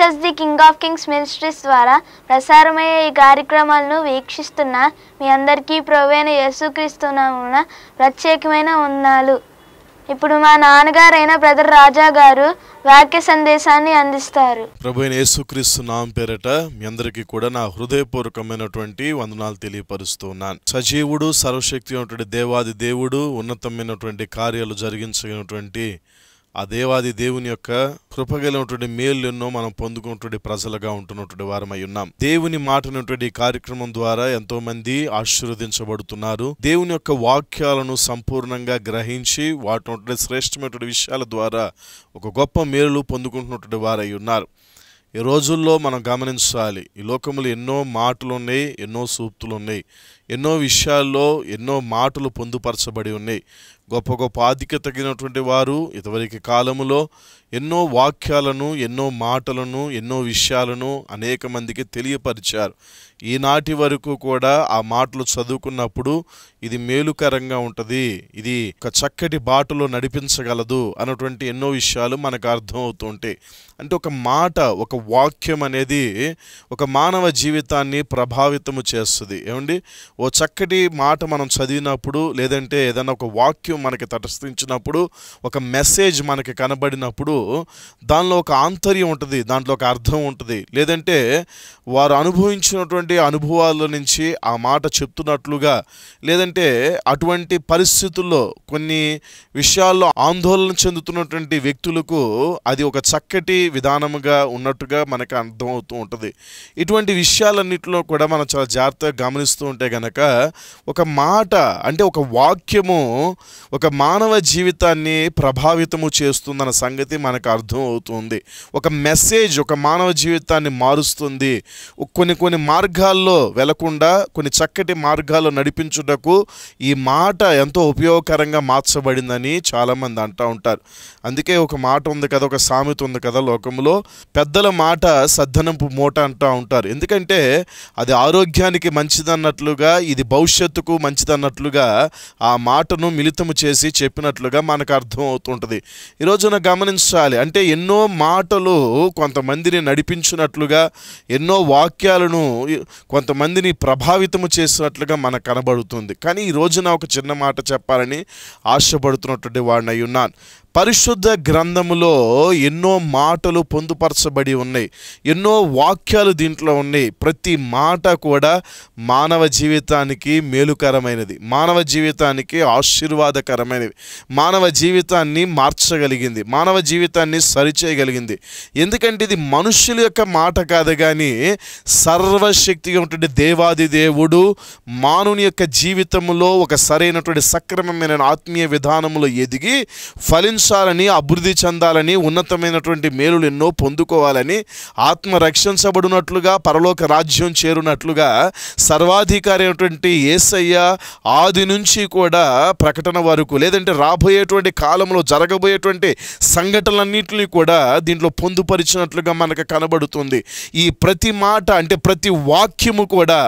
Jesus the King of Kings Ministries ద్వారా ప్రసారమయ్యే ఈ కార్యక్రమాలను వీక్షిస్తున్న మీ అందరికీ ప్రవేణ యేసుక్రీస్తునామున ప్రత్యేకమైన ఉన్నాలు ఇప్పుడు మా నాన్నగారైన బ్రదర్ రాజా గారు వాక్య సందేశాన్ని అందిస్తారు ప్రభు యేసుక్రీస్తు నామ పేరట మీ అందరికీ కూడా నా హృదయపూర్వకమైనటువంటి వందనాలు తెలియపరుస్తున్నాను సజీవుడు సర్వశక్తి దేవాది దేవుడు ఉన్నతమైనటువంటి కార్యాలు జరిగించగలిగినటువంటి ఆ దేవాది దేవుని యొక్క కృపగలటువంటి మేలు ఎన్నో మనం పొందుకున్నటువంటి ప్రజలుగా ఉంటున్నటువంటి వారమై ఉన్నాం దేవుని మాటనటువంటి ఈ కార్యక్రమం ద్వారా ఎంతో మంది ఆశీర్వదించబడుతున్నారు దేవుని యొక్క వాక్యాలను సంపూర్ణంగా గ్రహించి వాటినటువంటి శ్రేష్టమైనటువంటి విషయాల ద్వారా ఒక గొప్ప మేలు పొందుకుంటున్నటువంటి వారై ఉన్నారు ఈ రోజుల్లో మనం గమనించాలి ఈ లోకములు ఎన్నో మాటలు ఉన్నాయి ఎన్నో సూక్తులు ఉన్నాయి ఎన్నో విషయాల్లో ఎన్నో మాటలు పొందుపరచబడి ఉన్నాయి గొప్ప గొప్ప ఆధిక్య తగినటువంటి వారు ఇదివరికి కాలములో ఎన్నో వాక్యాలను ఎన్నో మాటలను ఎన్నో విషయాలను అనేక మందికి తెలియపరిచారు ఈనాటి వరకు కూడా ఆ మాటలు చదువుకున్నప్పుడు ఇది మేలుకరంగా ఉంటుంది ఇది ఒక చక్కటి బాటలో నడిపించగలదు అన్నటువంటి ఎన్నో విషయాలు మనకు అర్థం అవుతుంటాయి అంటే ఒక మాట ఒక వాక్యం అనేది ఒక మానవ జీవితాన్ని ప్రభావితము చేస్తుంది ఏమండి ఓ చక్కటి మాట మనం చదివినప్పుడు లేదంటే ఏదైనా ఒక వాక్యం మనకి తటస్థించినప్పుడు ఒక మెసేజ్ మనకి కనబడినప్పుడు దానిలో ఒక ఆంతర్యం ఉంటుంది దాంట్లో ఒక అర్థం ఉంటుంది లేదంటే వారు అనుభవించినటువంటి అనుభవాల నుంచి ఆ మాట చెప్తున్నట్లుగా లేదంటే అటువంటి పరిస్థితుల్లో కొన్ని విషయాల్లో ఆందోళన చెందుతున్నటువంటి వ్యక్తులకు అది ఒక చక్కటి విధానముగా ఉన్నట్టుగా మనకు అర్థమవుతూ ఉంటుంది ఇటువంటి విషయాలన్నింటిలో కూడా మనం చాలా జాగ్రత్తగా గమనిస్తూ ఉంటే కనుక కనుక ఒక మాట అంటే ఒక వాక్యము ఒక మానవ జీవితాన్ని ప్రభావితము చేస్తుందన్న సంగతి మనకు అర్థం అవుతుంది ఒక మెసేజ్ ఒక మానవ జీవితాన్ని మారుస్తుంది కొన్ని కొన్ని మార్గాల్లో వెళ్లకుండా కొన్ని చక్కటి మార్గాల్లో నడిపించుటకు ఈ మాట ఎంతో ఉపయోగకరంగా మార్చబడిందని చాలామంది అంటూ ఉంటారు అందుకే ఒక మాట ఉంది కదా ఒక సామెత ఉంది కదా లోకంలో పెద్దల మాట సద్దనంపు మూట అంటూ ఉంటారు ఎందుకంటే అది ఆరోగ్యానికి మంచిదన్నట్లుగా ఇది భవిష్యత్తుకు మంచిదన్నట్లుగా ఆ మాటను మిళితము చేసి చెప్పినట్లుగా మనకు అర్థం అవుతుంటుంది ఈరోజున గమనించాలి అంటే ఎన్నో మాటలు కొంతమందిని నడిపించినట్లుగా ఎన్నో వాక్యాలను కొంతమందిని ప్రభావితము చేసినట్లుగా మనకు కనబడుతుంది కానీ ఈ రోజున ఒక చిన్న మాట చెప్పాలని ఆశపడుతున్నటువంటి వాడిని అయి ఉన్నాను పరిశుద్ధ గ్రంథములో ఎన్నో మాటలు పొందుపరచబడి ఉన్నాయి ఎన్నో వాక్యాలు దీంట్లో ఉన్నాయి ప్రతి మాట కూడా మానవ జీవితానికి మేలుకరమైనది మానవ జీవితానికి ఆశీర్వాదకరమైనవి మానవ జీవితాన్ని మార్చగలిగింది మానవ జీవితాన్ని సరిచేయగలిగింది ఎందుకంటే ఇది మనుషుల యొక్క మాట కాదు కానీ సర్వశక్తిగా ఉన్నటువంటి దేవాది దేవుడు మానవుని యొక్క జీవితంలో ఒక సరైనటువంటి సక్రమమైన ఆత్మీయ విధానంలో ఎదిగి ఫలించ జీవించాలని అభివృద్ధి చెందాలని ఉన్నతమైనటువంటి మేలులు ఎన్నో పొందుకోవాలని ఆత్మ రక్షించబడినట్లుగా పరలోక రాజ్యం చేరునట్లుగా సర్వాధికారి అయినటువంటి ఏసయ్య ఆది నుంచి కూడా ప్రకటన వరకు లేదంటే రాబోయేటువంటి కాలంలో జరగబోయేటువంటి సంఘటనలన్నింటినీ కూడా దీంట్లో పొందుపరిచినట్లుగా మనకు కనబడుతుంది ఈ ప్రతి మాట అంటే ప్రతి వాక్యము కూడా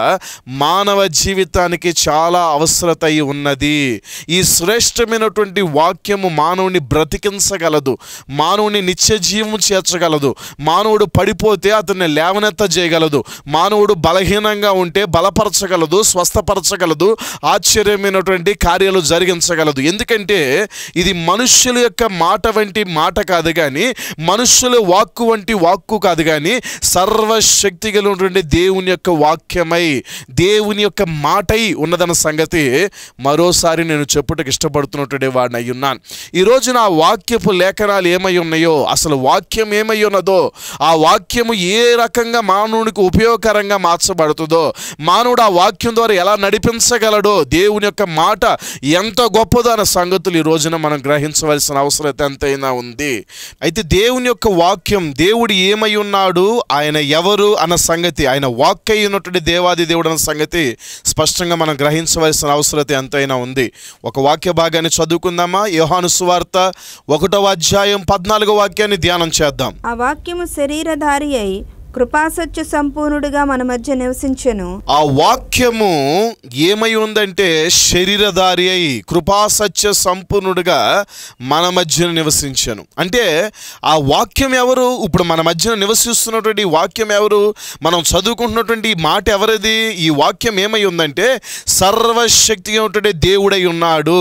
మానవ జీవితానికి చాలా అవసరత ఉన్నది ఈ శ్రేష్టమైనటువంటి వాక్యము మానవుని బ్ర బ్రతికించగలదు మానవుని నిత్య జీవం చేర్చగలదు మానవుడు పడిపోతే అతన్ని లేవనెత్త చేయగలదు మానవుడు బలహీనంగా ఉంటే బలపరచగలదు స్వస్థపరచగలదు ఆశ్చర్యమైనటువంటి కార్యాలు జరిగించగలదు ఎందుకంటే ఇది మనుష్యుల యొక్క మాట వంటి మాట కాదు కానీ మనుష్యుల వాక్కు వంటి వాక్కు కాదు కానీ సర్వశక్తి కలిగినటువంటి దేవుని యొక్క వాక్యమై దేవుని యొక్క మాటై ఉన్నదన్న సంగతి మరోసారి నేను చెప్పుటకు ఇష్టపడుతున్నటువంటి వాడిని అయ్యున్నాను ఈరోజు నా వాక్యపు లేఖనాలు ఏమై ఉన్నాయో అసలు వాక్యం ఏమై ఉన్నదో ఆ వాక్యము ఏ రకంగా మానవునికి ఉపయోగకరంగా మార్చబడుతుందో మానవుడు ఆ వాక్యం ద్వారా ఎలా నడిపించగలడో దేవుని యొక్క మాట ఎంత గొప్పదో అనే సంగతులు ఈ రోజున మనం గ్రహించవలసిన అవసరం ఎంతైనా ఉంది అయితే దేవుని యొక్క వాక్యం దేవుడు ఏమై ఉన్నాడు ఆయన ఎవరు అన్న సంగతి ఆయన వాక్య ఉన్నటువంటి దేవాది దేవుడు అన్న సంగతి స్పష్టంగా మనం గ్రహించవలసిన అవసరం ఎంతైనా ఉంది ఒక వాక్య భాగాన్ని చదువుకుందామా యోహాను సువార్త ఒకటో అధ్యాయం పద్నాలుగో వాక్యాన్ని ధ్యానం చేద్దాం ఆ వాక్యము శరీరధారి అయి కృపాసత్య సంపూర్ణుడిగా మన మధ్య నివసించను ఆ వాక్యము ఏమై ఉందంటే శరీరధారి అయి కృపాసత్య సంపూర్ణుడిగా మన మధ్య నివసించను అంటే ఆ వాక్యం ఎవరు ఇప్పుడు మన మధ్య నివసిస్తున్నటువంటి వాక్యం ఎవరు మనం చదువుకుంటున్నటువంటి మాట ఎవరిది ఈ వాక్యం ఏమై ఉందంటే సర్వశక్తిగా ఉన్నటువంటి దేవుడై ఉన్నాడు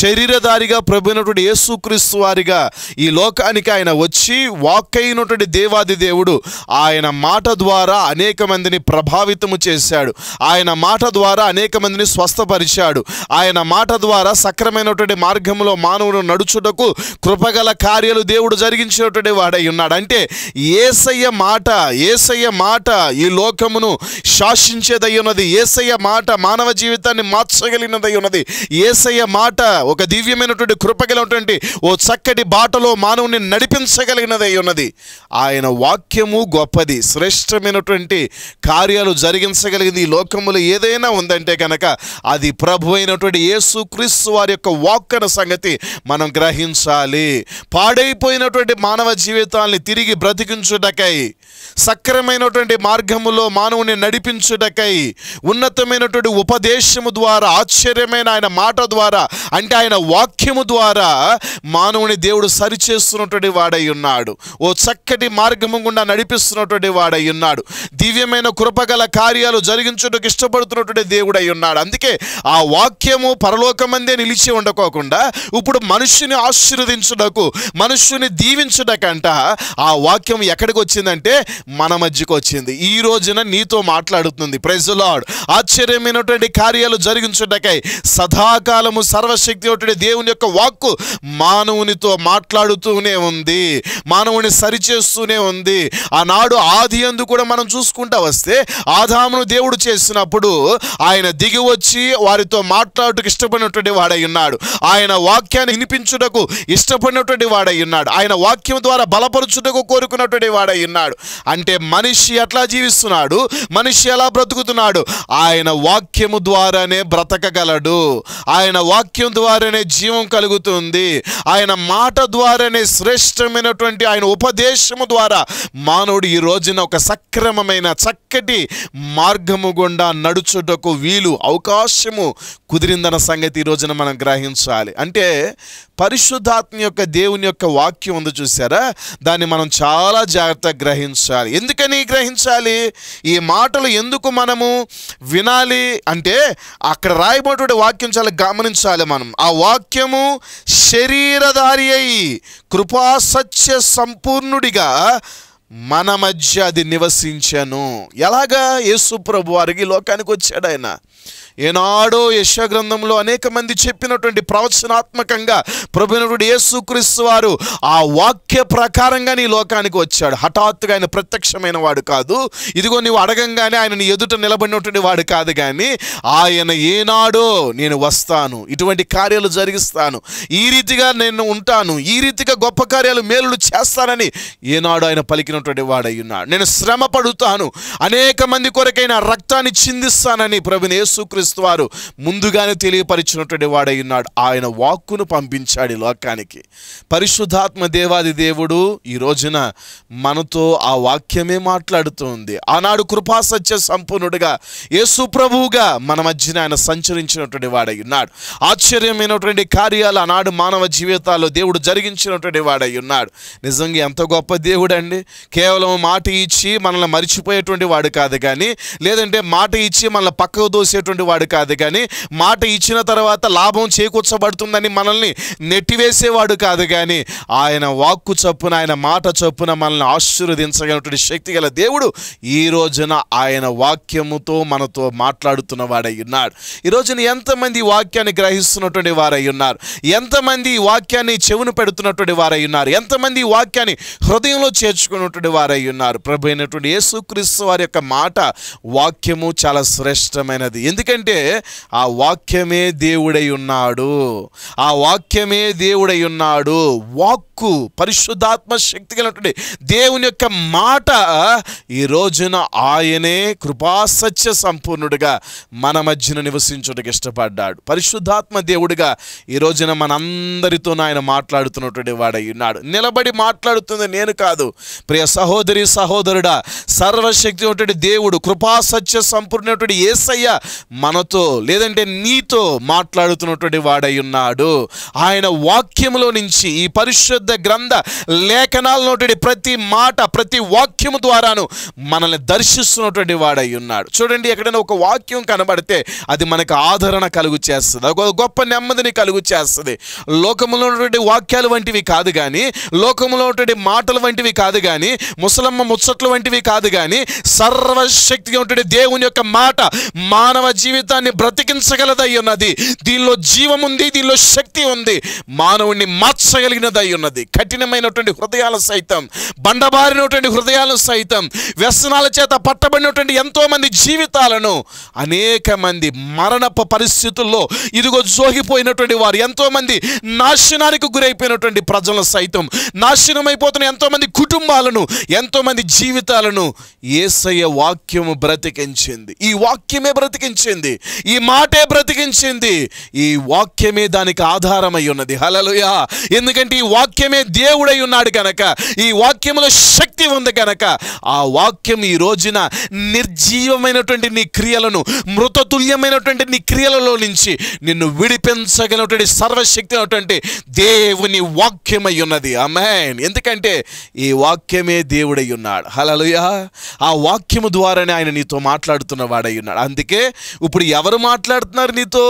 శరీరధారిగా ప్రభునటువంటి యేసుక్రీస్తు వారిగా ఈ లోకానికి ఆయన వచ్చి వాక్ అయినటువంటి దేవాది దేవుడు ఆయన ఆయన మాట ద్వారా అనేక మందిని ప్రభావితము చేశాడు ఆయన మాట ద్వారా అనేక మందిని స్వస్థపరిచాడు ఆయన మాట ద్వారా సక్రమైనటువంటి మార్గంలో మానవుడు నడుచుటకు కృపగల కార్యాలు దేవుడు జరిగించినటువంటి వాడై ఉన్నాడు అంటే ఏసయ్య మాట ఏసయ్య మాట ఈ లోకమును శాసించేదై ఉన్నది ఏసయ్య మాట మానవ జీవితాన్ని మార్చగలిగినదై ఉన్నది ఏసయ్య మాట ఒక దివ్యమైనటువంటి కృపగలటువంటి ఓ చక్కటి బాటలో మానవుని నడిపించగలిగినదై ఉన్నది ఆయన వాక్యము గొప్పది ఉన్నది శ్రేష్టమైనటువంటి కార్యాలు జరిగించగలిగింది ఈ లోకంలో ఏదైనా ఉందంటే కనుక అది ప్రభు అయినటువంటి యేసు క్రీస్తు వారి యొక్క వాక్కన సంగతి మనం గ్రహించాలి పాడైపోయినటువంటి మానవ జీవితాల్ని తిరిగి బ్రతికించుటకై సక్రమైనటువంటి మార్గములో మానవుని నడిపించుటకై ఉన్నతమైనటువంటి ఉపదేశము ద్వారా ఆశ్చర్యమైన ఆయన మాట ద్వారా అంటే ఆయన వాక్యము ద్వారా మానవుని దేవుడు సరిచేస్తున్నటువంటి వాడై ఉన్నాడు ఓ చక్కటి మార్గము గుండా నడిపిస్తున్నటువంటి ఇష్టపడుతున్నటువంటి వాడై ఉన్నాడు దివ్యమైన కృపగల కార్యాలు జరిగించుటకు ఇష్టపడుతున్నటువంటి దేవుడై ఉన్నాడు అందుకే ఆ వాక్యము పరలోకమందే నిలిచి ఉండకోకుండా ఇప్పుడు మనుష్యుని ఆశీర్వదించుటకు మనుష్యుని దీవించుటకంట ఆ వాక్యం ఎక్కడికి వచ్చిందంటే మన మధ్యకు వచ్చింది ఈ రోజున నీతో మాట్లాడుతుంది ప్రెజలాడ్ ఆశ్చర్యమైనటువంటి కార్యాలు జరిగించుటకై సదాకాలము సర్వశక్తి దేవుని యొక్క వాక్కు మానవునితో మాట్లాడుతూనే ఉంది మానవుని సరిచేస్తూనే ఉంది ఆనాడు ఆది అందు కూడా మనం చూసుకుంటా వస్తే ఆదామును దేవుడు చేసినప్పుడు ఆయన దిగి వచ్చి వారితో మాట్లాడుటకు ఇష్టపడినటువంటి వాడై ఉన్నాడు ఆయన వాక్యాన్ని వినిపించుటకు ఇష్టపడినటువంటి వాడై ఉన్నాడు ఆయన వాక్యం ద్వారా బలపరుచుటకు కోరుకున్నటువంటి వాడై ఉన్నాడు అంటే మనిషి ఎట్లా జీవిస్తున్నాడు మనిషి ఎలా బ్రతుకుతున్నాడు ఆయన వాక్యము ద్వారానే బ్రతకగలడు ఆయన వాక్యం ద్వారానే జీవం కలుగుతుంది ఆయన మాట ద్వారానే శ్రేష్టమైనటువంటి ఆయన ఉపదేశము ద్వారా మానవుడు ఈరోజు రోజున ఒక సక్రమమైన చక్కటి మార్గము గుండా నడుచుటకు వీలు అవకాశము కుదిరిందన్న సంగతి ఈ రోజున మనం గ్రహించాలి అంటే పరిశుద్ధాత్మ యొక్క దేవుని యొక్క వాక్యం ఉంది చూసారా దాన్ని మనం చాలా జాగ్రత్తగా గ్రహించాలి ఎందుకని గ్రహించాలి ఈ మాటలు ఎందుకు మనము వినాలి అంటే అక్కడ రాయబడి వాక్యం చాలా గమనించాలి మనం ఆ వాక్యము శరీరధారి అయి కృపాసత్య సంపూర్ణుడిగా మన మధ్య అది నివసించను ఎలాగా యేసు ప్రభు వారికి లోకానికి వచ్చాడు ఆయన ఏనాడో యశగ్రంథంలో అనేక మంది చెప్పినటువంటి ప్రవచనాత్మకంగా ప్రభునవుడు యేసుక్రీస్తు వారు ఆ వాక్య ప్రకారంగా నీ లోకానికి వచ్చాడు హఠాత్తుగా ఆయన ప్రత్యక్షమైన వాడు కాదు ఇదిగో నీవు అడగంగానే ఆయన నీ ఎదుట నిలబడినటువంటి వాడు కాదు కానీ ఆయన ఏనాడో నేను వస్తాను ఇటువంటి కార్యాలు జరిగిస్తాను ఈ రీతిగా నేను ఉంటాను ఈ రీతిగా గొప్ప కార్యాలు మేలులు చేస్తానని ఏనాడు ఆయన పలికినటువంటి వాడయ్యున్నాడు నేను శ్రమ పడుతాను అనేక మంది కొరకైన రక్తాన్ని చిందిస్తానని ప్రభుని యేసుక్రీస్తు వారు ముందుగానే తెలియపరిచినటువంటి వాడై ఉన్నాడు ఆయన వాక్కును పంపించాడు ఈ లోకానికి పరిశుద్ధాత్మ దేవాది దేవుడు ఈ రోజున మనతో ఆ వాక్యమే మాట్లాడుతుంది ఆనాడు కృపాసత్య సంపూర్ణుడుగా సంపూర్ణుడిగా యేసు ప్రభువుగా మన మధ్యన ఆయన సంచరించినటువంటి వాడై ఉన్నాడు ఆశ్చర్యమైనటువంటి కార్యాలు ఆనాడు మానవ జీవితాల్లో దేవుడు జరిగించినటువంటి వాడై ఉన్నాడు నిజంగా ఎంత గొప్ప దేవుడు అండి కేవలం మాట ఇచ్చి మనల్ని మరిచిపోయేటువంటి వాడు కాదు కానీ లేదంటే మాట ఇచ్చి మనల్ని పక్కకు దోసి చేసేటువంటి వాడు కాదు కానీ మాట ఇచ్చిన తర్వాత లాభం చేకూర్చబడుతుందని మనల్ని నెట్టివేసేవాడు కాదు కానీ ఆయన వాక్కు చొప్పున ఆయన మాట చొప్పున మనల్ని ఆశీర్వదించగలటువంటి శక్తి గల దేవుడు ఈ రోజున ఆయన వాక్యముతో మనతో మాట్లాడుతున్న వాడై ఉన్నాడు ఈ రోజున ఎంతమంది వాక్యాన్ని గ్రహిస్తున్నటువంటి వారై ఉన్నారు ఎంతమంది వాక్యాన్ని చెవును పెడుతున్నటువంటి వారై ఉన్నారు ఎంతమంది వాక్యాన్ని హృదయంలో చేర్చుకున్నటువంటి వారై ఉన్నారు ప్రభు అయినటువంటి యేసుక్రీస్తు వారి యొక్క మాట వాక్యము చాలా శ్రేష్టమైనది ఎందుకంటే ఆ వాక్యమే దేవుడై ఉన్నాడు ఆ వాక్యమే దేవుడై ఉన్నాడు వాక్ వాక్కు పరిశుద్ధాత్మ శక్తి కలిగినటువంటి దేవుని యొక్క మాట ఈ రోజున ఆయనే కృపాసత్య సంపూర్ణుడిగా మన మధ్యన నివసించుటకు ఇష్టపడ్డాడు పరిశుద్ధాత్మ దేవుడిగా ఈ రోజున మనందరితో ఆయన మాట్లాడుతున్నటువంటి వాడై ఉన్నాడు నిలబడి మాట్లాడుతుంది నేను కాదు ప్రియ సహోదరి సహోదరుడా సర్వశక్తి దేవుడు కృపాసత్య సంపూర్ణటువంటి ఏసయ్య మనతో లేదంటే నీతో మాట్లాడుతున్నటువంటి వాడై ఉన్నాడు ఆయన వాక్యంలో నుంచి ఈ పరిశుద్ధ పరిశుద్ధ గ్రంథ లేఖనాలనటువంటి ప్రతి మాట ప్రతి వాక్యము ద్వారాను మనల్ని దర్శిస్తున్నటువంటి వాడై ఉన్నాడు చూడండి ఎక్కడైనా ఒక వాక్యం కనబడితే అది మనకు ఆదరణ కలుగు చేస్తుంది ఒక గొప్ప నెమ్మదిని కలుగు చేస్తుంది లోకంలో ఉన్నటువంటి వాక్యాలు వంటివి కాదు కానీ లోకంలో ఉన్నటువంటి మాటలు వంటివి కాదు కానీ ముసలమ్మ ముచ్చట్లు వంటివి కాదు కానీ సర్వశక్తిగా ఉంటే దేవుని యొక్క మాట మానవ జీవితాన్ని బ్రతికించగలదై ఉన్నది దీనిలో జీవం ఉంది దీనిలో శక్తి ఉంది మానవుణ్ణి మార్చగలిగినదై ఉన్నది ఉంది కఠినమైనటువంటి హృదయాల సైతం బండబారినటువంటి హృదయాలు సైతం వ్యసనాల చేత పట్టబడినటువంటి ఎంతోమంది జీవితాలను అనేక మంది మరణప పరిస్థితుల్లో ఇదిగో జోగిపోయినటువంటి వారు ఎంతోమంది నాశనానికి గురైపోయినటువంటి ప్రజలను సైతం నాశనమైపోతున్న ఎంతోమంది కుటుంబాలను ఎంతోమంది జీవితాలను ఏసయ్య వాక్యము బ్రతికించింది ఈ వాక్యమే బ్రతికించింది ఈ మాటే బ్రతికించింది ఈ వాక్యమే దానికి ఆధారమై ఉన్నది హలలుయా ఎందుకంటే ఈ వాక్యం వాక్యమే దేవుడై ఉన్నాడు కనుక ఈ వాక్యంలో శక్తి ఉంది కనుక ఆ వాక్యం ఈ రోజున నిర్జీవమైనటువంటి నీ క్రియలను మృతతుల్యమైనటువంటి నీ క్రియలలో నుంచి నిన్ను విడిపించగలటువంటి సర్వశక్తి అయినటువంటి దేవుని వాక్యమై ఉన్నది అమెన్ ఎందుకంటే ఈ వాక్యమే దేవుడై ఉన్నాడు హలలుయ ఆ వాక్యము ద్వారానే ఆయన నీతో మాట్లాడుతున్న వాడై ఉన్నాడు అందుకే ఇప్పుడు ఎవరు మాట్లాడుతున్నారు నీతో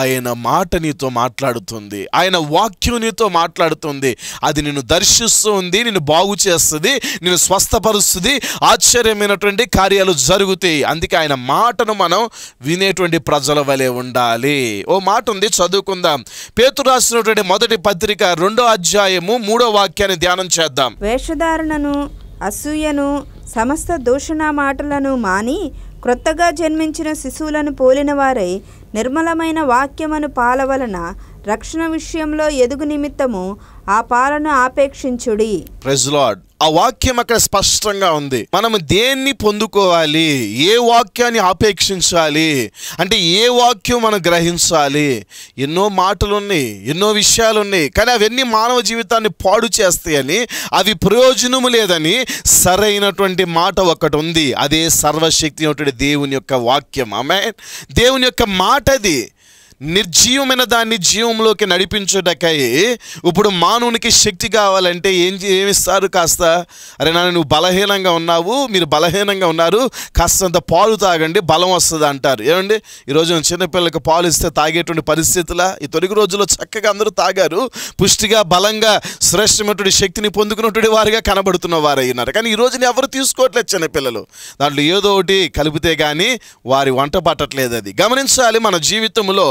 ఆయన మాట నీతో మాట్లాడుతుంది ఆయన వాక్యం నీతో మాట్లాడుతుంది అది నిన్ను దర్శిస్తూ ఉంది నిన్ను బాగు చేస్తుంది నిన్ను స్వస్థపరుస్తుంది ఆశ్చర్యమైనటువంటి కార్యాలు జరుగుతాయి అందుకే ఆయన మాటను మనం వినేటువంటి ప్రజల వలె ఉండాలి ఓ మాట ఉంది చదువుకుందాం పేతు రాసినటువంటి మొదటి పత్రిక రెండో అధ్యాయము మూడో వాక్యాన్ని ధ్యానం చేద్దాం వేషధారణను అసూయను సమస్త దూషణ మాటలను మాని క్రొత్తగా జన్మించిన శిశువులను పోలిన వారై నిర్మలమైన వాక్యమును పాలవలన రక్షణ విషయంలో ఎదుగు నిమిత్తము ఆ పాలను ఆపేక్షించుడి లార్డ్ ఆ వాక్యం అక్కడ స్పష్టంగా ఉంది మనం దేన్ని పొందుకోవాలి ఏ వాక్యాన్ని ఆపేక్షించాలి అంటే ఏ వాక్యం మనం గ్రహించాలి ఎన్నో మాటలు ఉన్నాయి ఎన్నో విషయాలు ఉన్నాయి కానీ అవన్నీ మానవ జీవితాన్ని పాడు చేస్తాయని అవి ప్రయోజనము లేదని సరైనటువంటి మాట ఒకటి ఉంది అదే సర్వశక్తి దేవుని యొక్క వాక్యం ఆమె దేవుని యొక్క మాట అది నిర్జీవమైన దాన్ని జీవంలోకి నడిపించుటకై ఇప్పుడు మానవునికి శక్తి కావాలంటే ఏం ఏమిస్తారు కాస్త అరే నాన్న నువ్వు బలహీనంగా ఉన్నావు మీరు బలహీనంగా ఉన్నారు కాస్తంత పాలు తాగండి బలం వస్తుంది అంటారు ఏమండి ఈరోజు చిన్నపిల్లలకు పాలు ఇస్తే తాగేటువంటి పరిస్థితుల ఈ తొలిగి రోజుల్లో చక్కగా అందరూ తాగారు పుష్టిగా బలంగా శ్రేష్టమైనటువంటి శక్తిని పొందుకున్నటువంటి వారిగా కనబడుతున్న వారు అయినారు కానీ ఈ రోజుని ఎవరు తీసుకోవట్లేదు చిన్నపిల్లలు దాంట్లో ఏదో ఒకటి కలిపితే కానీ వారి వంట పట్టట్లేదు అది గమనించాలి మన జీవితంలో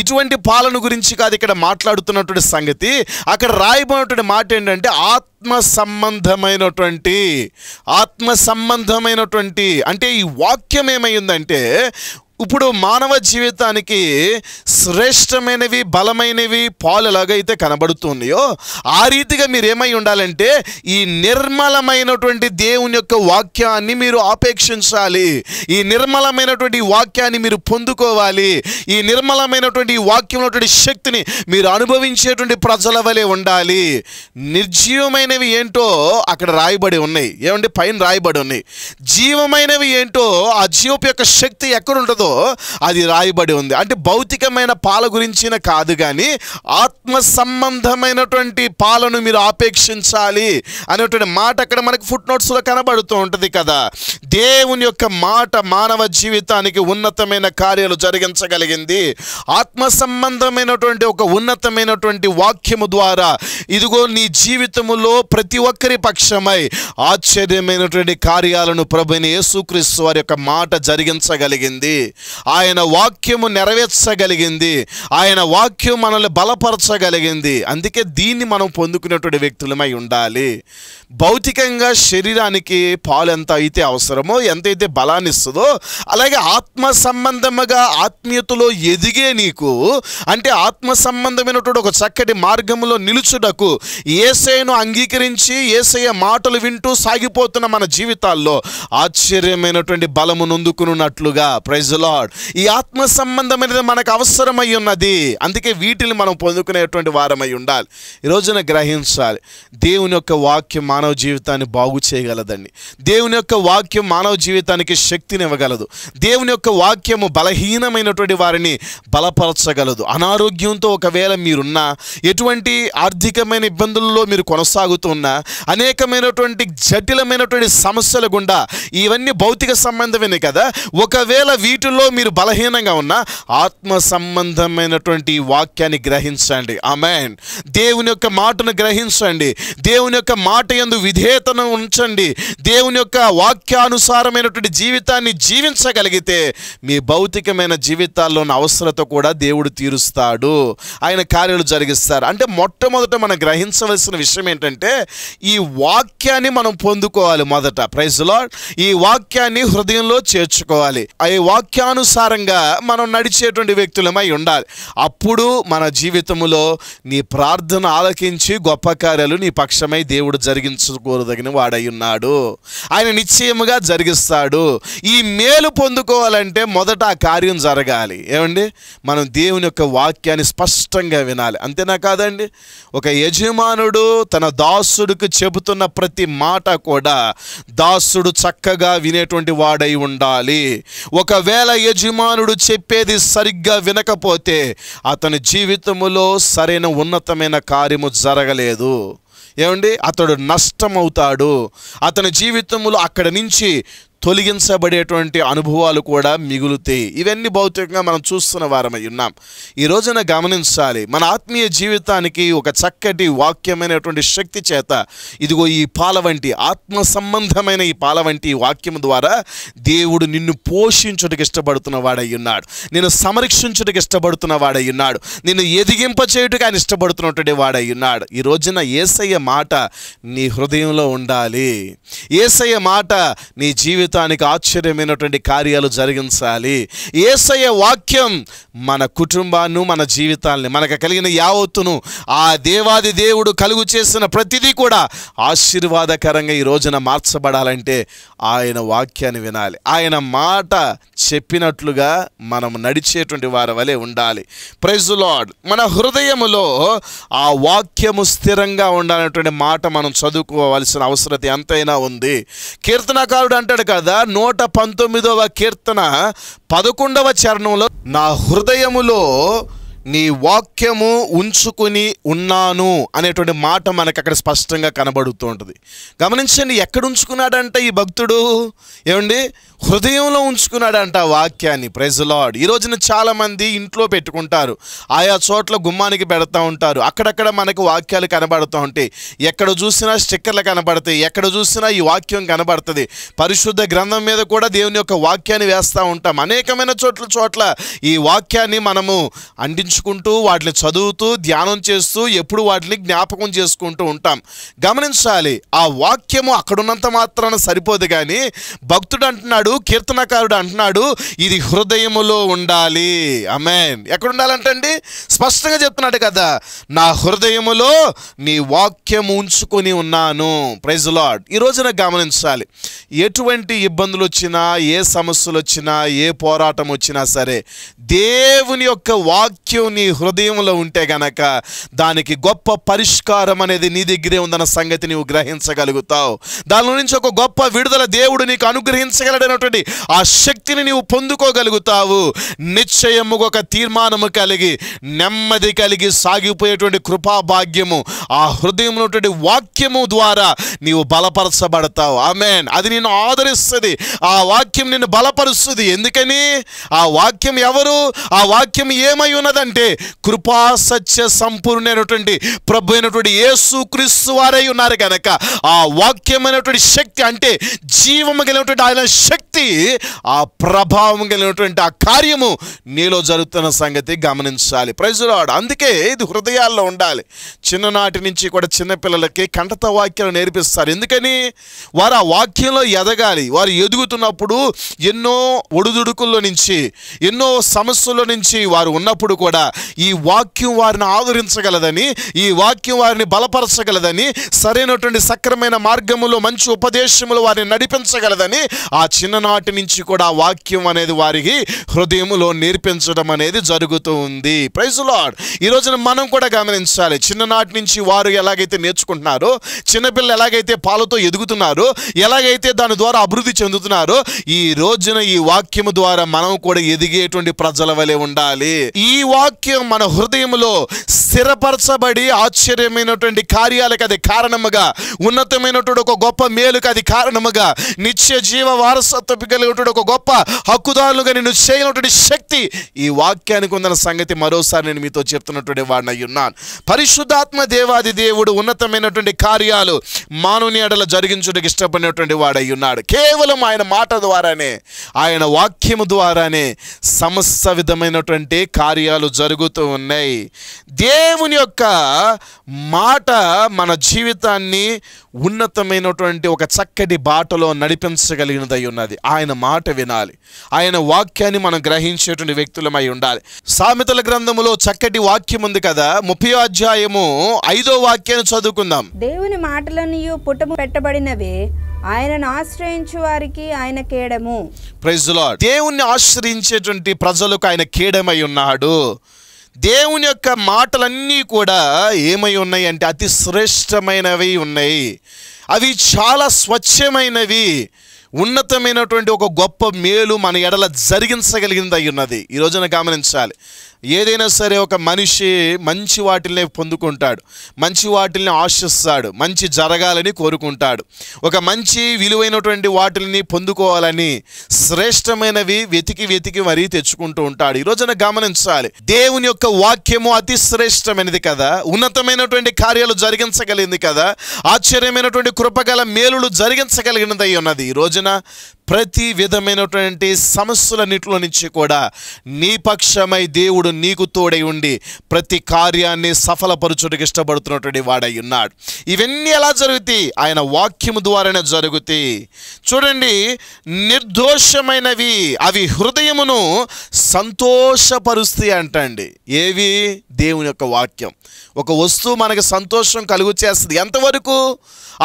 ఇటువంటి పాలన గురించి కాదు ఇక్కడ మాట్లాడుతున్నటువంటి సంగతి అక్కడ రాయబోయినటువంటి మాట ఏంటంటే ఆత్మ సంబంధమైనటువంటి ఆత్మ సంబంధమైనటువంటి అంటే ఈ వాక్యం ఏమైందంటే ఇప్పుడు మానవ జీవితానికి శ్రేష్టమైనవి బలమైనవి పాలు ఎలాగైతే కనబడుతున్నాయో ఆ రీతిగా మీరు ఏమై ఉండాలంటే ఈ నిర్మలమైనటువంటి దేవుని యొక్క వాక్యాన్ని మీరు ఆపేక్షించాలి ఈ నిర్మలమైనటువంటి వాక్యాన్ని మీరు పొందుకోవాలి ఈ నిర్మలమైనటువంటి వాక్యంలోటువంటి శక్తిని మీరు అనుభవించేటువంటి ప్రజల వలె ఉండాలి నిర్జీవమైనవి ఏంటో అక్కడ రాయబడి ఉన్నాయి ఏమంటే పైన రాయబడి ఉన్నాయి జీవమైనవి ఏంటో ఆ జీవపు యొక్క శక్తి ఎక్కడుంటుందో పేరుతో అది రాయబడి ఉంది అంటే భౌతికమైన పాల గురించిన కాదు కానీ ఆత్మ సంబంధమైనటువంటి పాలను మీరు ఆపేక్షించాలి అనేటువంటి మాట అక్కడ మనకు ఫుట్ నోట్స్లో కనబడుతూ ఉంటుంది కదా దేవుని యొక్క మాట మానవ జీవితానికి ఉన్నతమైన కార్యాలు జరిగించగలిగింది ఆత్మ సంబంధమైనటువంటి ఒక ఉన్నతమైనటువంటి వాక్యము ద్వారా ఇదిగో నీ జీవితములో ప్రతి ఒక్కరి పక్షమై ఆశ్చర్యమైనటువంటి కార్యాలను ప్రభుని యేసుక్రీస్తు వారి యొక్క మాట జరిగించగలిగింది ఆయన వాక్యము నెరవేర్చగలిగింది ఆయన వాక్యం మనల్ని బలపరచగలిగింది అందుకే దీన్ని మనం పొందుకునేటువంటి వ్యక్తులమై ఉండాలి భౌతికంగా శరీరానికి పాలు ఎంత అయితే అవసరమో ఎంతైతే బలాన్ని ఇస్తుందో అలాగే ఆత్మ సంబంధముగా ఆత్మీయతలో ఎదిగే నీకు అంటే ఆత్మ సంబంధమైనటువంటి ఒక చక్కటి మార్గంలో నిలుచుటకు ఏసైను అంగీకరించి ఏసయ్య మాటలు వింటూ సాగిపోతున్న మన జీవితాల్లో ఆశ్చర్యమైనటువంటి బలము నొందుకునున్నట్లుగా ప్రజల లాడ్ ఈ ఆత్మ సంబంధమైనది మనకు అవసరమై ఉన్నది అందుకే వీటిని మనం పొందుకునేటువంటి వారమై ఉండాలి ఈరోజున రోజున గ్రహించాలి దేవుని యొక్క వాక్యం మానవ జీవితాన్ని బాగు చేయగలదండి దేవుని యొక్క వాక్యం మానవ జీవితానికి శక్తిని ఇవ్వగలదు దేవుని యొక్క వాక్యము బలహీనమైనటువంటి వారిని బలపరచగలదు అనారోగ్యంతో ఒకవేళ మీరున్నా ఎటువంటి ఆర్థికమైన ఇబ్బందుల్లో మీరు కొనసాగుతున్నా అనేకమైనటువంటి జటిలమైనటువంటి సమస్యల గుండా ఇవన్నీ భౌతిక సంబంధమే కదా ఒకవేళ వీటిలో విషయంలో మీరు బలహీనంగా ఉన్న ఆత్మ సంబంధమైనటువంటి వాక్యాన్ని గ్రహించండి ఆమెన్ దేవుని యొక్క మాటను గ్రహించండి దేవుని యొక్క మాట ఎందు విధేయతను ఉంచండి దేవుని యొక్క వాక్యానుసారమైనటువంటి జీవితాన్ని జీవించగలిగితే మీ భౌతికమైన జీవితాల్లోని అవసరత కూడా దేవుడు తీరుస్తాడు ఆయన కార్యాలు జరిగిస్తారు అంటే మొట్టమొదట మనం గ్రహించవలసిన విషయం ఏంటంటే ఈ వాక్యాన్ని మనం పొందుకోవాలి మొదట ప్రైజ్లో ఈ వాక్యాన్ని హృదయంలో చేర్చుకోవాలి ఈ వాక్యం ఇష్టానుసారంగా మనం నడిచేటువంటి వ్యక్తులమై ఉండాలి అప్పుడు మన జీవితంలో నీ ప్రార్థన ఆలకించి గొప్ప కార్యాలు నీ పక్షమై దేవుడు జరిగించుకోదగిన వాడై ఉన్నాడు ఆయన నిశ్చయముగా జరిగిస్తాడు ఈ మేలు పొందుకోవాలంటే మొదట ఆ కార్యం జరగాలి ఏమండి మనం దేవుని యొక్క వాక్యాన్ని స్పష్టంగా వినాలి అంతేనా కాదండి ఒక యజమానుడు తన దాసుడికి చెబుతున్న ప్రతి మాట కూడా దాసుడు చక్కగా వినేటువంటి వాడై ఉండాలి ఒకవేళ యజమానుడు చెప్పేది సరిగ్గా వినకపోతే అతని జీవితములో సరైన ఉన్నతమైన కార్యము జరగలేదు ఏమండి అతడు నష్టమవుతాడు అతని జీవితంలో అక్కడి నుంచి తొలగించబడేటువంటి అనుభవాలు కూడా మిగులుతాయి ఇవన్నీ భౌతికంగా మనం చూస్తున్న వారమై ఉన్నాం ఈ రోజున గమనించాలి మన ఆత్మీయ జీవితానికి ఒక చక్కటి వాక్యమైనటువంటి శక్తి చేత ఇదిగో ఈ పాల వంటి ఆత్మ సంబంధమైన ఈ పాల వంటి వాక్యం ద్వారా దేవుడు నిన్ను పోషించుటకు ఇష్టపడుతున్న వాడై ఉన్నాడు నేను సంరక్షించుటకు ఇష్టపడుతున్న వాడై ఉన్నాడు నిన్ను ఎదిగింప చేయుటకు ఆయన ఇష్టపడుతున్నటువంటి వాడై ఉన్నాడు ఈ రోజున ఏసయ్య మాట నీ హృదయంలో ఉండాలి ఏసయ్య మాట నీ జీవితం జీవితానికి ఆశ్చర్యమైనటువంటి కార్యాలు జరిగించాలి ఏసయ వాక్యం మన కుటుంబాన్ని మన జీవితాల్ని మనకు కలిగిన యావత్తును ఆ దేవాది దేవుడు కలుగు చేసిన ప్రతిదీ కూడా ఆశీర్వాదకరంగా ఈ రోజున మార్చబడాలంటే ఆయన వాక్యాన్ని వినాలి ఆయన మాట చెప్పినట్లుగా మనం నడిచేటువంటి వారి వలె ఉండాలి ప్రైజ్ లాడ్ మన హృదయములో ఆ వాక్యము స్థిరంగా ఉండాలనేటువంటి మాట మనం చదువుకోవాల్సిన అవసరం ఎంతైనా ఉంది కీర్తనకారుడు అంటాడు కదా నూట పంతొమ్మిదవ కీర్తన పదకొండవ చరణంలో నా హృదయములో నీ వాక్యము ఉంచుకుని ఉన్నాను అనేటువంటి మాట మనకు అక్కడ స్పష్టంగా కనబడుతూ ఉంటుంది గమనించండి ఎక్కడ ఉంచుకున్నాడంటే ఈ భక్తుడు ఏమండి హృదయంలో ఉంచుకున్నాడంట వాక్యాన్ని ప్రెజలాడ్ ఈ రోజున చాలామంది ఇంట్లో పెట్టుకుంటారు ఆయా చోట్ల గుమ్మానికి పెడతా ఉంటారు అక్కడక్కడ మనకు వాక్యాలు కనబడుతూ ఉంటాయి ఎక్కడ చూసినా స్టిక్కర్లు కనబడతాయి ఎక్కడ చూసినా ఈ వాక్యం కనబడుతుంది పరిశుద్ధ గ్రంథం మీద కూడా దేవుని యొక్క వాక్యాన్ని వేస్తూ ఉంటాం అనేకమైన చోట్ల చోట్ల ఈ వాక్యాన్ని మనము అంటించుకుంటూ వాటిని చదువుతూ ధ్యానం చేస్తూ ఎప్పుడు వాటిని జ్ఞాపకం చేసుకుంటూ ఉంటాం గమనించాలి ఆ వాక్యము అక్కడున్నంత మాత్రాన సరిపోదు కానీ భక్తుడు అంటున్నాడు అంటున్నాడు కీర్తనకారుడు అంటున్నాడు ఇది హృదయములో ఉండాలి అమెన్ ఎక్కడ ఉండాలంటండి స్పష్టంగా చెప్తున్నాడు కదా నా హృదయములో నీ వాక్యం ఉంచుకొని ఉన్నాను ప్రైజ్ లాడ్ ఈరోజున గమనించాలి ఎటువంటి ఇబ్బందులు వచ్చినా ఏ సమస్యలు వచ్చినా ఏ పోరాటం వచ్చినా సరే దేవుని యొక్క వాక్యం నీ హృదయంలో ఉంటే గనక దానికి గొప్ప పరిష్కారం అనేది నీ దగ్గరే ఉందన్న సంగతి నీవు గ్రహించగలుగుతావు దాని నుంచి ఒక గొప్ప విడుదల దేవుడు నీకు అనుగ్రహించగలడన ఉన్నటువంటి ఆ శక్తిని నీవు పొందుకోగలుగుతావు నిశ్చయము ఒక తీర్మానము కలిగి నెమ్మది కలిగి సాగిపోయేటువంటి కృపాభాగ్యము ఆ హృదయం వాక్యము ద్వారా నీవు బలపరచబడతావు ఆమెన్ అది నిన్ను ఆదరిస్తుంది ఆ వాక్యం నిన్ను బలపరుస్తుంది ఎందుకని ఆ వాక్యం ఎవరు ఆ వాక్యం ఏమై ఉన్నదంటే కృపా సత్య సంపూర్ణమైనటువంటి ప్రభు అయినటువంటి యేసుక్రీస్తు వారై ఉన్నారు కనుక ఆ వాక్యమైనటువంటి శక్తి అంటే జీవము కలిగినటువంటి ఆయన శక్తి శక్తి ఆ ప్రభావం కలిగినటువంటి ఆ కార్యము నీలో జరుగుతున్న సంగతి గమనించాలి ప్రజలాడు అందుకే ఇది హృదయాల్లో ఉండాలి చిన్ననాటి నుంచి కూడా చిన్నపిల్లలకి కంటత వాక్యాలు నేర్పిస్తారు ఎందుకని వారు ఆ వాక్యంలో ఎదగాలి వారు ఎదుగుతున్నప్పుడు ఎన్నో ఒడుదుడుకుల్లో నుంచి ఎన్నో సమస్యల నుంచి వారు ఉన్నప్పుడు కూడా ఈ వాక్యం వారిని ఆదరించగలదని ఈ వాక్యం వారిని బలపరచగలదని సరైనటువంటి సక్రమైన మార్గములో మంచి ఉపదేశములు వారిని నడిపించగలదని ఆ చిన్న ఆనాటి నుంచి కూడా వాక్యం అనేది వారికి హృదయంలో నేర్పించడం అనేది జరుగుతూ ఉంది ప్రైజ్ లాడ్ ఈ రోజున మనం కూడా గమనించాలి చిన్ననాటి నుంచి వారు ఎలాగైతే నేర్చుకుంటున్నారో చిన్నపిల్లలు ఎలాగైతే పాలతో ఎదుగుతున్నారో ఎలాగైతే దాని ద్వారా అభివృద్ధి చెందుతున్నారో ఈ రోజున ఈ వాక్యం ద్వారా మనం కూడా ఎదిగేటువంటి ప్రజల వలె ఉండాలి ఈ వాక్యం మన హృదయంలో స్థిరపరచబడి ఆశ్చర్యమైనటువంటి కార్యాలకు అది కారణముగా ఉన్నతమైనటువంటి ఒక గొప్ప మేలుకు అది కారణముగా నిత్య జీవ వారసత్వం కలిగినటువంటి ఒక గొప్ప హక్కుదారులుగా నిన్ను చేయనటువంటి శక్తి ఈ వాక్యానికి ఉందన్న సంగతి మరోసారి నేను మీతో చెప్తున్నటువంటి వాడిని అయ్యున్నాను పరిశుద్ధాత్మ దేవాది దేవుడు ఉన్నతమైనటువంటి కార్యాలు మానవుని ఎడల జరిగించడానికి ఇష్టపడినటువంటి వాడై ఉన్నాడు కేవలం ఆయన మాట ద్వారానే ఆయన వాక్యము ద్వారానే సమస్త విధమైనటువంటి కార్యాలు జరుగుతూ ఉన్నాయి దేవుని యొక్క మాట మన జీవితాన్ని ఉన్నతమైనటువంటి ఒక చక్కటి బాటలో నడిపించగలిగినదై ఉన్నది ఉండాలి ఆయన మాట వినాలి ఆయన వాక్యాన్ని మనం గ్రహించేటువంటి వ్యక్తులమై ఉండాలి సామెతల గ్రంథములో చక్కటి వాక్యం ఉంది కదా ముప్పై అధ్యాయము ఐదో వాక్యాన్ని చదువుకుందాం దేవుని మాటలను పుటము పెట్టబడినవే ఆయనను ఆశ్రయించు వారికి ఆయన కేడము ప్రజలో దేవుణ్ణి ఆశ్రయించేటువంటి ప్రజలకు ఆయన కేడమై ఉన్నాడు దేవుని యొక్క మాటలన్నీ కూడా ఏమై ఉన్నాయి అంటే అతి శ్రేష్టమైనవి ఉన్నాయి అవి చాలా స్వచ్ఛమైనవి ఉన్నతమైనటువంటి ఒక గొప్ప మేలు మన ఎడల జరిగించగలిగింది అయి ఉన్నది ఈరోజున గమనించాలి ఏదైనా సరే ఒక మనిషి మంచి వాటిల్నే పొందుకుంటాడు మంచి వాటిల్ని ఆశిస్తాడు మంచి జరగాలని కోరుకుంటాడు ఒక మంచి విలువైనటువంటి వాటిల్ని పొందుకోవాలని శ్రేష్టమైనవి వెతికి వెతికి మరీ తెచ్చుకుంటూ ఉంటాడు ఈరోజున గమనించాలి దేవుని యొక్క వాక్యము అతి శ్రేష్టమైనది కదా ఉన్నతమైనటువంటి కార్యాలు జరిగించగలిగింది కదా ఆశ్చర్యమైనటువంటి కృపగల మేలులు జరిగించగలిగినది ఉన్నది ఈ రోజున ప్రతి విధమైనటువంటి సమస్యలన్నింటిలో నుంచి కూడా నీ పక్షమై దేవుడు నీకు తోడై ఉండి ప్రతి కార్యాన్ని సఫలపరచుడికి ఇష్టపడుతున్నటువంటి వాడై ఉన్నాడు ఇవన్నీ ఎలా జరుగుతాయి ఆయన వాక్యము ద్వారానే జరుగుతాయి చూడండి నిర్దోషమైనవి అవి హృదయమును సంతోషపరుస్తాయి అంటండి ఏవి దేవుని యొక్క వాక్యం ఒక వస్తువు మనకి సంతోషం కలుగు చేస్తుంది ఎంతవరకు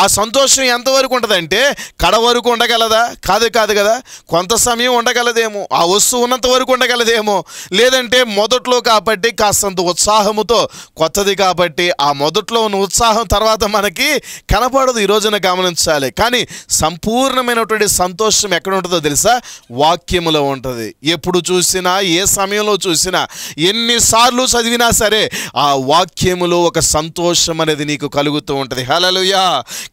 ఆ సంతోషం ఎంతవరకు ఉంటుందంటే కడ వరకు ఉండగలదా కాదు కాదు కదా కొంత సమయం ఉండగలదేమో ఆ వస్తువు ఉన్నంత వరకు ఉండగలదేమో లేదంటే మొదట్లో కాబట్టి కాస్తంత ఉత్సాహముతో కొత్తది కాబట్టి ఆ మొదట్లో ఉన్న ఉత్సాహం తర్వాత మనకి కనపడదు ఈ రోజున గమనించాలి కానీ సంపూర్ణమైనటువంటి సంతోషం ఎక్కడ ఉంటుందో తెలుసా వాక్యములో ఉంటుంది ఎప్పుడు చూసినా ఏ సమయంలో చూసినా ఎన్నిసార్లు చదివినా సరే ఆ వాక్యం హృదయములో ఒక సంతోషం అనేది నీకు కలుగుతూ ఉంటుంది హలలుయా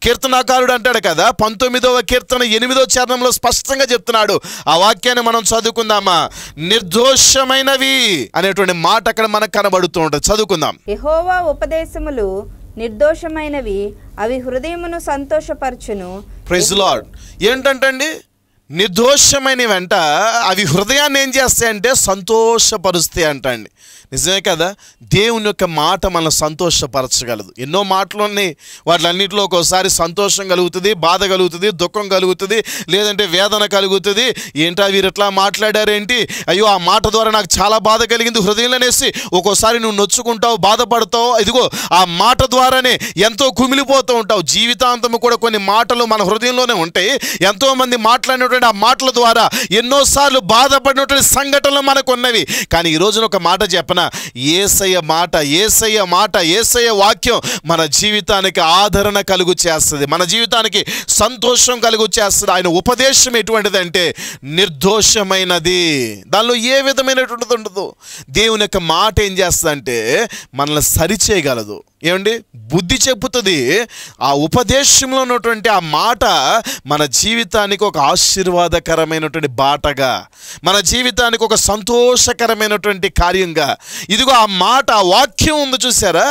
కీర్తనాకారుడు అంటాడు కదా పంతొమ్మిదవ కీర్తన ఎనిమిదవ చరణంలో స్పష్టంగా చెప్తున్నాడు ఆ వాక్యాన్ని మనం చదువుకుందామా నిర్దోషమైనవి అనేటువంటి మాట అక్కడ మనకు కనబడుతూ ఉంటుంది చదువుకుందాం యహోవా ఉపదేశములు నిర్దోషమైనవి అవి హృదయమును సంతోషపరచును ప్రెజ్ లార్డ్ ఏంటంటండి నిర్దోషమైన వెంట అవి హృదయాన్ని ఏం చేస్తాయంటే సంతోషపరుస్తాయి అండి నిజమే కదా దేవుని యొక్క మాట మనం సంతోషపరచగలదు ఎన్నో మాటలు ఉన్నాయి వాటిలన్నింటిలో ఒక్కోసారి సంతోషం కలుగుతుంది బాధ కలుగుతుంది దుఃఖం కలుగుతుంది లేదంటే వేదన కలుగుతుంది ఏంటా వీరు ఎట్లా మాట్లాడారేంటి అయ్యో ఆ మాట ద్వారా నాకు చాలా బాధ కలిగింది హృదయంలోనేసి ఒక్కోసారి నువ్వు నొచ్చుకుంటావు బాధపడతావు ఇదిగో ఆ మాట ద్వారానే ఎంతో కుమిలిపోతూ ఉంటావు జీవితాంతము కూడా కొన్ని మాటలు మన హృదయంలోనే ఉంటాయి ఎంతోమంది మాట్లాడినటువంటి మాట్లాడిన ఆ మాటల ద్వారా ఎన్నోసార్లు బాధపడినటువంటి సంఘటనలు మనకు ఉన్నవి కానీ ఈ రోజున ఒక మాట చెప్పన ఏసయ్య మాట ఏసయ్య మాట ఏసయ్య వాక్యం మన జీవితానికి ఆదరణ కలుగు చేస్తుంది మన జీవితానికి సంతోషం కలుగు చేస్తుంది ఆయన ఉపదేశం ఎటువంటిదంటే నిర్దోషమైనది దానిలో ఏ విధమైనటువంటిది ఉండదు దేవుని యొక్క మాట ఏం చేస్తుందంటే మనల్ని సరిచేయగలదు ఏమండి బుద్ధి చెబుతుంది ఆ ఉపదేశంలో ఉన్నటువంటి ఆ మాట మన జీవితానికి ఒక ఆశీర్వాదం ఆశీర్వాదకరమైనటువంటి బాటగా మన జీవితానికి ఒక సంతోషకరమైనటువంటి కార్యంగా ఇదిగో ఆ మాట ఆ వాక్యం ఉంది చూసారా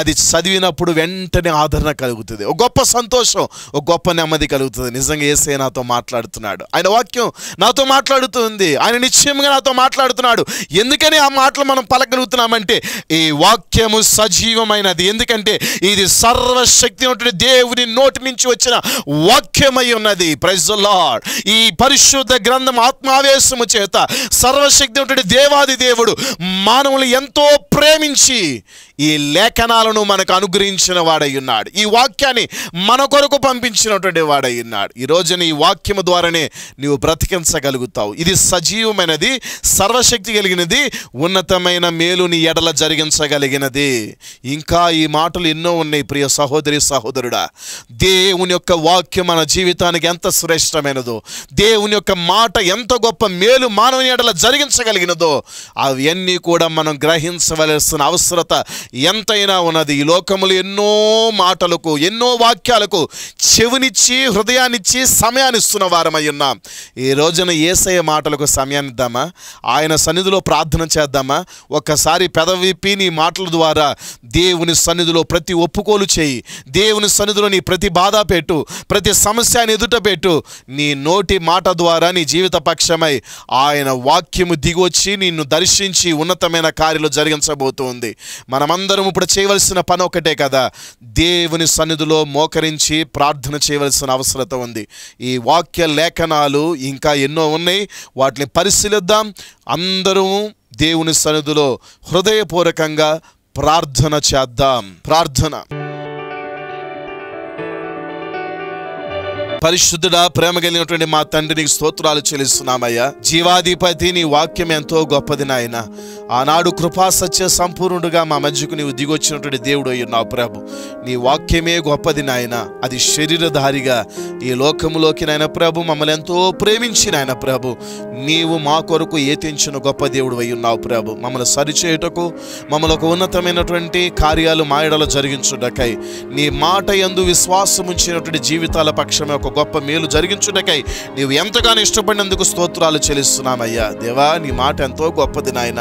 అది చదివినప్పుడు వెంటనే ఆదరణ కలుగుతుంది ఒక గొప్ప సంతోషం ఒక గొప్ప నెమ్మది కలుగుతుంది నిజంగా ఏసే నాతో మాట్లాడుతున్నాడు ఆయన వాక్యం నాతో మాట్లాడుతుంది ఆయన నిశ్చయంగా నాతో మాట్లాడుతున్నాడు ఎందుకని ఆ మాటలు మనం పలకలుగుతున్నామంటే ఈ వాక్యము సజీవమైనది ఎందుకంటే ఇది సర్వశక్తి దేవుని నోటి నుంచి వచ్చిన వాక్యమై ఉన్నది ప్రైజ్ లార్డ్ ఈ ఈ పరిశుద్ధ గ్రంథం ఆత్మావేశము చేత సర్వశక్తి దేవుడి దేవాది దేవుడు మానవులు ఎంతో ప్రేమించి ఈ లేఖనాలను మనకు అనుగ్రహించిన వాడై ఉన్నాడు ఈ వాక్యాన్ని మన కొరకు పంపించినటువంటి వాడై ఉన్నాడు ఈరోజున ఈ వాక్యము ద్వారానే నీవు బ్రతికించగలుగుతావు ఇది సజీవమైనది సర్వశక్తి కలిగినది ఉన్నతమైన మేలు నీ ఎడల జరిగించగలిగినది ఇంకా ఈ మాటలు ఎన్నో ఉన్నాయి ప్రియ సహోదరి సహోదరుడా దేవుని యొక్క వాక్యం మన జీవితానికి ఎంత శ్రేష్టమైనదో దేవుని యొక్క మాట ఎంత గొప్ప మేలు మానవుని ఎడల జరిగించగలిగినదో అవన్నీ కూడా మనం గ్రహించవలసిన అవసరత ఎంతైనా ఉన్నది ఈ లోకములు ఎన్నో మాటలకు ఎన్నో వాక్యాలకు చెవినిచ్చి హృదయాన్నిచ్చి సమయాన్ని ఇస్తున్న వారమై ఉన్నాం ఈ రోజున ఏసయ మాటలకు సమయాన్ని ఇద్దామా ఆయన సన్నిధిలో ప్రార్థన చేద్దామా ఒక్కసారి పెదవిప్పి నీ మాటల ద్వారా దేవుని సన్నిధిలో ప్రతి ఒప్పుకోలు చేయి దేవుని సన్నిధిలో నీ ప్రతి బాధ పెట్టు ప్రతి సమస్యని ఎదుట పెట్టు నీ నోటి మాట ద్వారా నీ జీవిత పక్షమై ఆయన వాక్యము దిగొచ్చి నిన్ను దర్శించి ఉన్నతమైన కార్యలు జరిగించబోతుంది మనమంతా మనమందరం ఇప్పుడు చేయవలసిన పని ఒకటే కదా దేవుని సన్నిధిలో మోకరించి ప్రార్థన చేయవలసిన అవసరత ఉంది ఈ వాక్య లేఖనాలు ఇంకా ఎన్నో ఉన్నాయి వాటిని పరిశీలిద్దాం అందరూ దేవుని సన్నిధిలో హృదయపూర్వకంగా ప్రార్థన చేద్దాం ప్రార్థన పరిశుద్ధుడా ప్రేమ కలిగినటువంటి మా తండ్రి నీకు స్తోత్రాలు చెల్లిస్తున్నామయ్యా జీవాధిపతి నీ వాక్యం ఎంతో గొప్పది నాయన ఆనాడు కృపా సత్య సంపూర్ణుడుగా మా మధ్యకు నీవు దిగొచ్చినటువంటి దేవుడు అయ్యున్నావు ప్రభు నీ వాక్యమే గొప్పది నాయన అది శరీరధారిగా ఈ లోకంలోకి నాయన ప్రభు మమ్మల్ని ఎంతో ప్రేమించి నాయన ప్రభు నీవు మా కొరకు ఏతించిన గొప్ప దేవుడు అయ్యున్నావు ప్రభు మమ్మల్ని సరిచేయుటకు మమ్మల్ని ఒక ఉన్నతమైనటువంటి కార్యాలు మాయడలో జరిగించుటకై నీ మాట ఎందు విశ్వాసం ఉంచినటువంటి జీవితాల పక్షమే ఒక ఒక గొప్ప మేలు జరిగించుటకై నీవు ఎంతగానో ఇష్టపడినందుకు స్తోత్రాలు చెల్లిస్తున్నామయ్యా దేవా నీ మాట ఎంతో గొప్పది నాయన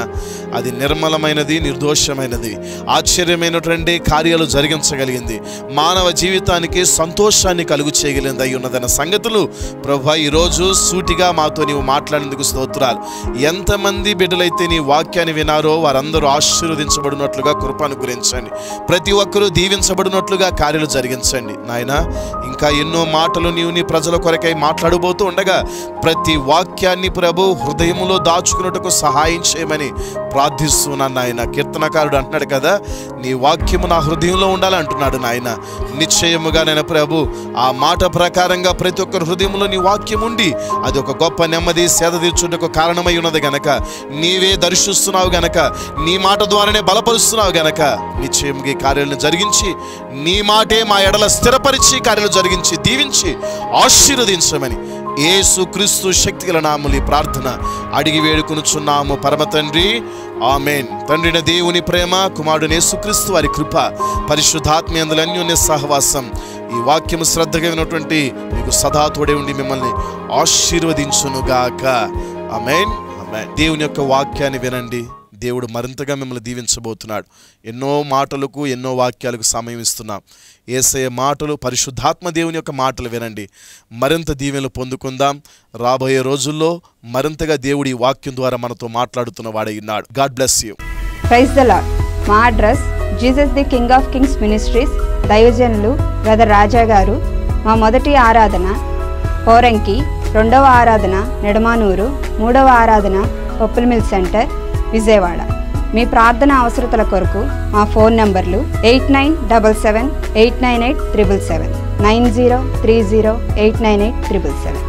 అది నిర్మలమైనది నిర్దోషమైనది ఆశ్చర్యమైనటువంటి కార్యాలు జరిగించగలిగింది మానవ జీవితానికి సంతోషాన్ని కలుగు చేయగలిగింది అయి ఉన్నదన్న సంగతులు ప్రభు ఈరోజు సూటిగా మాతో నీవు మాట్లాడినందుకు స్తోత్రాలు ఎంతమంది బిడ్డలైతే నీ వాక్యాన్ని వినారో వారందరూ ఆశీర్వదించబడినట్లుగా కృపను గురించండి ప్రతి ఒక్కరూ దీవించబడినట్లుగా కార్యాలు జరిగించండి నాయన ఇంకా ఎన్నో మాటలు నీవు నీ ప్రజల కొరకై మాట్లాడబోతూ ఉండగా ప్రతి వాక్యాన్ని ప్రభు హృదయంలో దాచుకున్నట్టుకు సహాయం చేయమని ప్రార్థిస్తున్నాను ఆయన ప్రార్థనాకారుడు అంటున్నాడు కదా నీ వాక్యము నా హృదయంలో ఉండాలి అంటున్నాడు నాయన నిశ్చయముగా నేను ప్రభు ఆ మాట ప్రకారంగా ప్రతి ఒక్కరి హృదయంలో నీ వాక్యం ఉండి అది ఒక గొప్ప నెమ్మది సేద తీర్చుటకు కారణమై ఉన్నది గనక నీవే దర్శిస్తున్నావు గనక నీ మాట ద్వారానే బలపరుస్తున్నావు గనక నిశ్చయముగా ఈ కార్యాలను జరిగించి నీ మాటే మా ఎడల స్థిరపరిచి కార్యాలు జరిగించి దీవించి ఆశీర్వదించమని ఏసుక్రీస్తు శక్తి గల నాములి ప్రార్థన అడిగి వేడుకునుచున్నాము పరమ తండ్రి ఆమెన్ తండ్రిన దేవుని ప్రేమ కుమారుడు యేసుక్రీస్తు వారి కృప పరిశుద్ధాత్మీయందుల అన్యోన్య సహవాసం ఈ వాక్యము శ్రద్ధగా వినటువంటి మీకు సదా తోడే ఉండి మిమ్మల్ని ఆశీర్వదించునుగాక ఆమెన్ ఆమెన్ దేవుని యొక్క వాక్యాన్ని వినండి దేవుడు మరింతగా మిమ్మల్ని దీవించబోతున్నాడు ఎన్నో మాటలకు ఎన్నో వాక్యాలకు సమయం ఇస్తున్నాం ఏసయ మాటలు పరిశుద్ధాత్మ దేవుని యొక్క మాటలు వినండి మరింత దీవెనలు పొందుకుందాం రాబోయే రోజుల్లో మరింతగా దేవుడి వాక్యం ద్వారా మనతో మాట్లాడుతున్న వాడై ఉన్నాడు God bless you praise the Lord మా address Jesus the King of Kings Ministries దయోజనులు బ్రదర్ రాజా గారు మా మొదటి ఆరాధన పోరంకి రెండవ ఆరాధన నిడమానూరు మూడవ ఆరాధన పప్పుల మిల్ సెంటర్ విజయవాడ మీ ప్రార్థన అవసరతల కొరకు మా ఫోన్ నంబర్లు eight nine double seven eight nine eight triple seven nine zero three zero eight nine eight triple seven